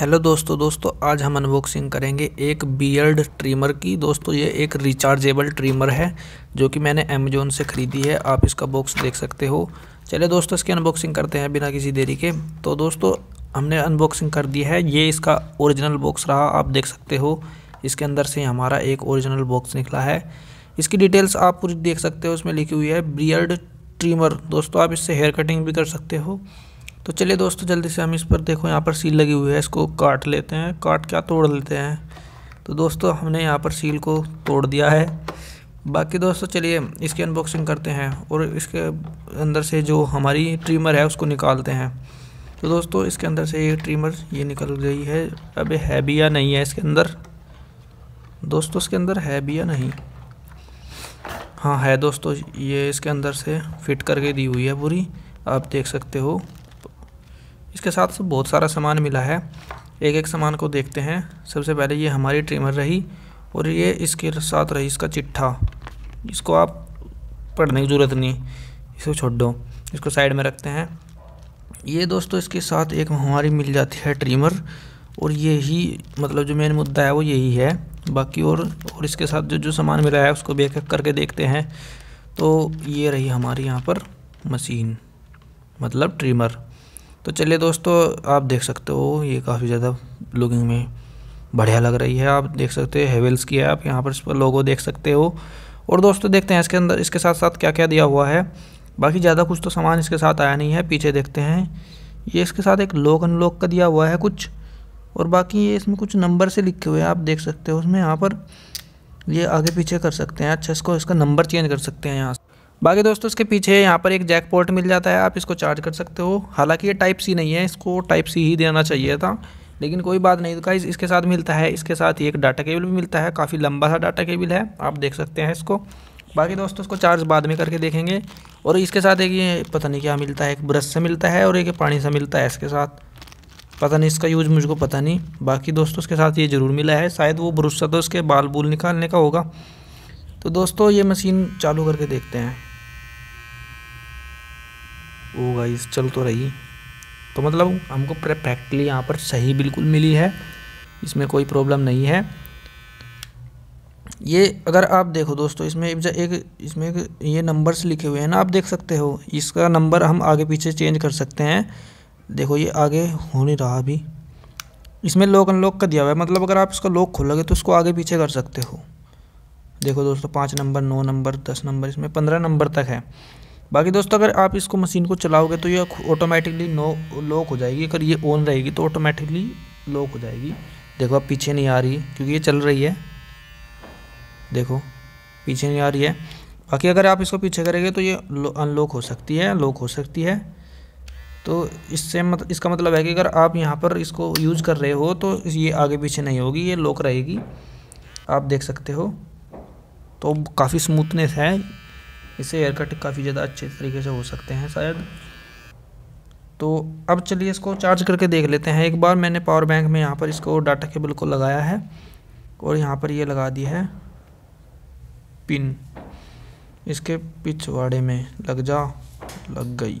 hello दोस्तों दोस्तों आज हम अनबॉक्सिंग करेंगे एक बियर्ड ट्रिमर की दोस्तों ये एक रिचार्जेबल ट्रिमर है जो कि मैंने अमेजोन से ख़रीदी है आप इसका बॉक्स देख सकते हो चले दोस्तों इसकी अनबॉक्सिंग करते हैं बिना किसी देरी के तो दोस्तों हमने अनबॉक्सिंग कर दी है ये इसका ओरिजिनल बॉक्स रहा आप देख सकते हो इसके अंदर से हमारा एक ओरिजिनल बॉक्स निकला है इसकी डिटेल्स आप पूरी देख सकते हो उसमें लिखी हुई है बियर्ड ट्रिमर दोस्तों आप इससे हेयर कटिंग भी कर सकते हो तो चलिए दोस्तों जल्दी से हम इस पर देखो यहाँ पर सील लगी हुई है इसको काट लेते हैं काट क्या तोड़ लेते हैं तो दोस्तों हमने यहाँ पर सील को तोड़ दिया है बाकी दोस्तों चलिए इसकी अनबॉक्सिंग करते हैं और इसके अंदर से जो हमारी ट्रिमर है उसको निकालते हैं तो दोस्तों इसके अंदर से ये ट्रिमर ये निकल गई है अब है भी या नहीं है इसके अंदर दोस्तों इसके अंदर है भी या नहीं हाँ है दोस्तों ये इसके अंदर से फिट करके दी हुई है पूरी आप देख सकते हो इसके साथ बहुत सारा सामान मिला है एक एक सामान को देखते हैं सबसे पहले ये हमारी ट्रिमर रही और ये इसके साथ रही इसका चिट्ठा इसको आप पढ़ने की ज़रूरत नहीं इसको छोड़ दो इसको साइड में रखते हैं ये दोस्तों इसके साथ एक हमारी मिल जाती है ट्रिमर और यही मतलब जो मेन मुद्दा है वो यही है बाकी और और इसके साथ जो जो सामान मिला है उसको बेक करके देखते हैं तो ये रही हमारी यहाँ पर मशीन मतलब ट्रिमर तो चलिए दोस्तों आप देख सकते हो ये काफ़ी ज़्यादा लुकिंग में बढ़िया लग रही है आप देख सकते हो हेवेल्स की है आप यहाँ पर इस पर लोगो देख सकते हो और दोस्तों देखते हैं इसके अंदर इसके साथ साथ क्या क्या दिया हुआ है बाकी ज़्यादा कुछ तो सामान इसके साथ आया नहीं है पीछे देखते हैं ये इसके साथ एक लॉक अनलॉक का दिया हुआ है कुछ और बाकी ये इसमें कुछ नंबर से लिखे हुए हैं आप देख सकते हो उसमें यहाँ पर ये आगे पीछे कर सकते हैं अच्छा इसको इसका नंबर चेंज कर सकते हैं यहाँ से बाकी दोस्तों इसके पीछे यहाँ पर एक जैक पोर्ट मिल जाता है आप इसको चार्ज कर सकते हो हालांकि ये टाइप सी नहीं है इसको टाइप सी ही देना चाहिए था लेकिन कोई बात नहीं का इसके साथ मिलता है इसके साथ ही एक डाटा केबल भी मिलता है काफ़ी लंबा सा डाटा केबल है आप देख सकते हैं इसको बाकी दोस्तों इसको चार्ज बाद में करके देखेंगे और इसके साथ एक ये पता नहीं क्या मिलता है एक ब्रश से मिलता है और एक पानी सा मिलता है इसके साथ पता नहीं इसका यूज मुझको पता नहीं बाकी दोस्तों इसके साथ ये ज़रूर मिला है शायद वो ब्रश से तो उसके बाल बूल निकालने का होगा तो दोस्तों ये मशीन चालू करके देखते हैं ओ गाइस चल तो रही तो मतलब हमको परफेक्टली यहाँ पर सही बिल्कुल मिली है इसमें कोई प्रॉब्लम नहीं है ये अगर आप देखो दोस्तों इसमें एक इसमें एक ये नंबर्स लिखे हुए हैं ना आप देख सकते हो इसका नंबर हम आगे पीछे चेंज कर सकते हैं देखो ये आगे हो नहीं रहा अभी इसमें लॉक अनलॉक का दिया हुआ है मतलब अगर आप इसका लॉक खोलोगे तो उसको आगे पीछे कर सकते हो देखो दोस्तों पाँच नंबर नौ नंबर दस नंबर इसमें पंद्रह नंबर तक है बाकी दोस्तों अगर आप इसको मशीन को चलाओगे तो ये ऑटोमेटिकली नो लॉक हो जाएगी अगर ये ऑन रहेगी तो ऑटोमेटिकली लॉक हो जाएगी देखो आप पीछे नहीं आ रही क्योंकि ये चल रही है देखो पीछे नहीं आ रही है बाकी अगर आप इसको पीछे करेंगे तो ये अनलॉक हो सकती है लॉक हो सकती है तो इससे मत इसका मतलब है कि अगर आप यहाँ पर इसको यूज कर रहे हो तो ये आगे पीछे नहीं होगी ये लॉक रहेगी आप देख सकते हो तो काफ़ी स्मूथनेस है इससे हेयर कट काफ़ी ज़्यादा अच्छे तरीके से हो सकते हैं शायद तो अब चलिए इसको चार्ज करके देख लेते हैं एक बार मैंने पावर बैंक में यहाँ पर इसको डाटा केबल को लगाया है और यहाँ पर ये यह लगा दी है पिन इसके पिछवाड़े में लग जा लग गई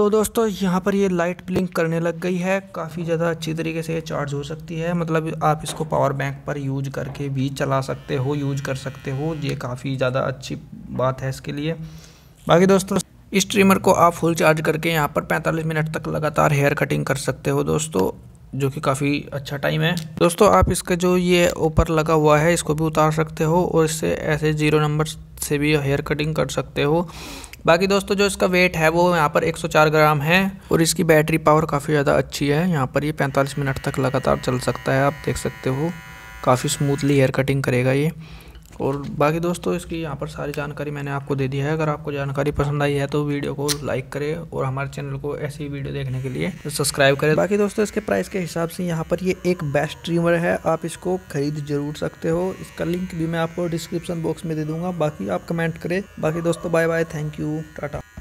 तो दोस्तों यहाँ पर ये लाइट ब्लिंक करने लग गई है काफ़ी ज़्यादा अच्छी तरीके से ये चार्ज हो सकती है मतलब आप इसको पावर बैंक पर यूज करके भी चला सकते हो यूज कर सकते हो ये काफ़ी ज़्यादा अच्छी बात है इसके लिए बाकी दोस्तों इस ट्रिमर को आप फुल चार्ज करके यहाँ पर 45 मिनट तक लगातार हेयर कटिंग कर सकते हो दोस्तों जो कि काफ़ी अच्छा टाइम है दोस्तों आप इसका जो ये ऊपर लगा हुआ है इसको भी उतार सकते हो और इससे ऐसे जीरो नंबर से भी हेयर कटिंग कर सकते हो बाकी दोस्तों जो इसका वेट है वो यहाँ पर 104 ग्राम है और इसकी बैटरी पावर काफ़ी ज़्यादा अच्छी है यहाँ पर ये 45 मिनट तक लगातार चल सकता है आप देख सकते हो काफ़ी स्मूथली हेयर कटिंग करेगा ये और बाकी दोस्तों इसकी यहाँ पर सारी जानकारी मैंने आपको दे दी है अगर आपको जानकारी पसंद आई है तो वीडियो को लाइक करें और हमारे चैनल को ऐसी वीडियो देखने के लिए तो सब्सक्राइब करें बाकी दोस्तों इसके प्राइस के हिसाब से यहाँ पर ये एक बेस्ट ट्रिमर है आप इसको खरीद जरूर सकते हो इसका लिंक भी मैं आपको डिस्क्रिप्शन बॉक्स में दे दूंगा बाकी आप कमेंट करें बाकी दोस्तों bye bye thank you Tata